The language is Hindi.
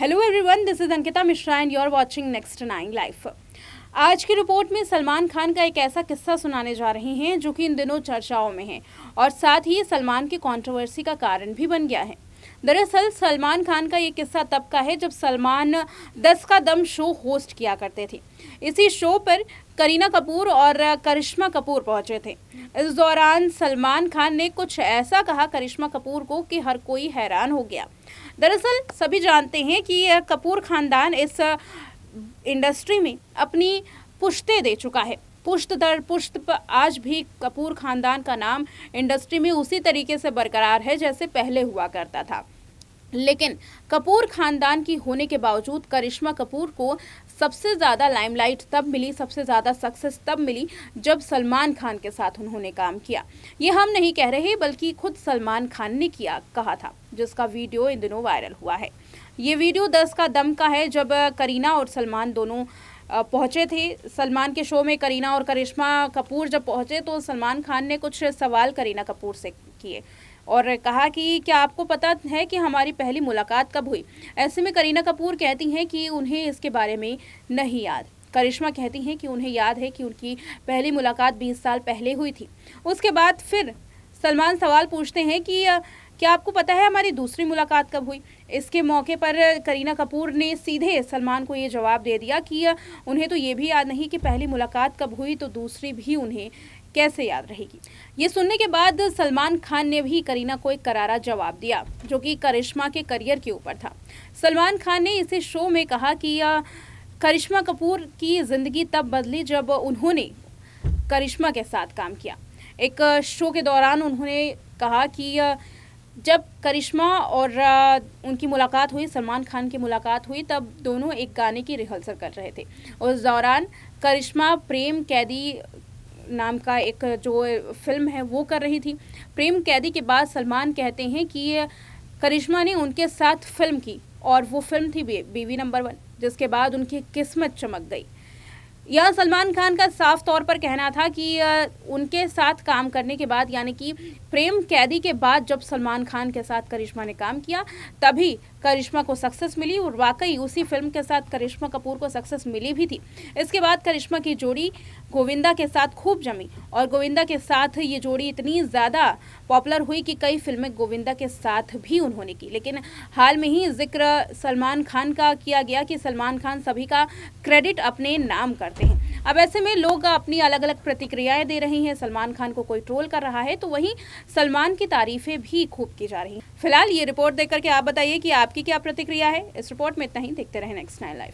hello everyone this is Ankita Mishra and you are watching next nine life आज की रिपोर्ट में सलमान खान का एक ऐसा किस्सा सुनाने जा रहे हैं जो कि इन दिनों चर्चाओं में है और साथ ही ये सलमान की कंट्रोवर्सी का कारण भी बन गया है दरअसल सलमान खान का ये किस्सा तब का है जब सलमान दस का दम शो होस्ट किया करते थे इसी शो पर करीना कपूर और करिश्मा कपूर पहुंचे थे इस दौरान सलमान खान ने कुछ ऐसा कहा करिश्मा कपूर को कि हर कोई हैरान हो गया दरअसल सभी जानते हैं कि कपूर खानदान इस इंडस्ट्री में अपनी पुश्ते दे चुका है पुष्ट दर पुष्ट पर आज भी कपूर खानदान का नाम इंडस्ट्री में उसी तरीके से बरकरार है जैसे पहले हुआ करता था लेकिन कपूर खानदान की होने के बावजूद करिश्मा कपूर को सबसे ज़्यादा लाइमलाइट तब मिली सबसे ज़्यादा सक्सेस तब मिली जब सलमान खान के साथ उन्होंने काम किया ये हम नहीं कह रहे बल्कि खुद सलमान खान ने किया कहा था जिसका वीडियो इन दिनों वायरल हुआ है ये वीडियो दस का दम का है जब करीना और सलमान दोनों पहुँचे थे सलमान के शो में करीना और करिश्मा कपूर जब पहुँचे तो सलमान खान ने कुछ सवाल करीना कपूर से किए और कहा कि क्या आपको पता है कि हमारी पहली मुलाकात कब हुई ऐसे में करीना कपूर कहती हैं कि उन्हें इसके बारे में नहीं याद करिश्मा कहती हैं कि उन्हें याद है कि उनकी पहली मुलाकात 20 साल पहले हुई थी उसके बाद फिर सलमान सवाल पूछते हैं कि क्या आपको पता है हमारी दूसरी मुलाकात कब हुई इसके मौके पर करीना कपूर ने सीधे सलमान को ये जवाब दे दिया कि उन्हें तो ये भी याद नहीं कि पहली मुलाकात कब हुई तो दूसरी भी उन्हें कैसे याद रहेगी ये सुनने के बाद सलमान खान ने भी करीना को एक करारा जवाब दिया जो कि करिश्मा के करियर के ऊपर था सलमान खान ने इसे शो में कहा कि करिश्मा कपूर की ज़िंदगी तब बदली जब उन्होंने करिश्मा के साथ काम किया एक शो के दौरान उन्होंने कहा कि जब करिश्मा और उनकी मुलाकात हुई सलमान खान की मुलाकात हुई तब दोनों एक गाने की रिहर्सल कर रहे थे उस दौरान करिश्मा प्रेम कैदी नाम का एक जो फिल्म है वो कर रही थी प्रेम कैदी के बाद सलमान कहते हैं कि करिश्मा ने उनके साथ फिल्म की और वो फिल्म थी बीवी नंबर वन जिसके बाद उनकी किस्मत चमक गई यह सलमान खान का साफ तौर पर कहना था कि उनके साथ काम करने के बाद यानी कि प्रेम कैदी के बाद जब सलमान खान के साथ करिश्मा ने काम किया तभी करिश्मा को सक्सेस मिली और वाकई उसी फिल्म के साथ करिश्मा कपूर को सक्सेस मिली भी थी इसके बाद करिश्मा की जोड़ी गोविंदा के साथ खूब जमी और गोविंदा के साथ ये जोड़ी इतनी ज़्यादा पॉपुलर हुई कि कई फिल्में गोविंदा के साथ भी उन्होंने की लेकिन हाल में ही जिक्र सलमान खान का किया गया कि सलमान खान सभी का क्रेडिट अपने नाम करते हैं अब ऐसे में लोग अपनी अलग अलग प्रतिक्रियाएं दे रही हैं सलमान खान को कोई ट्रोल कर रहा है तो वहीं सलमान की तारीफें भी खूब की जा रही हैं फिलहाल ये रिपोर्ट देख करके आप बताइए कि आपकी क्या प्रतिक्रिया है इस रिपोर्ट में इतना ही देखते रहे नेक्स्ट नाइन लाइफ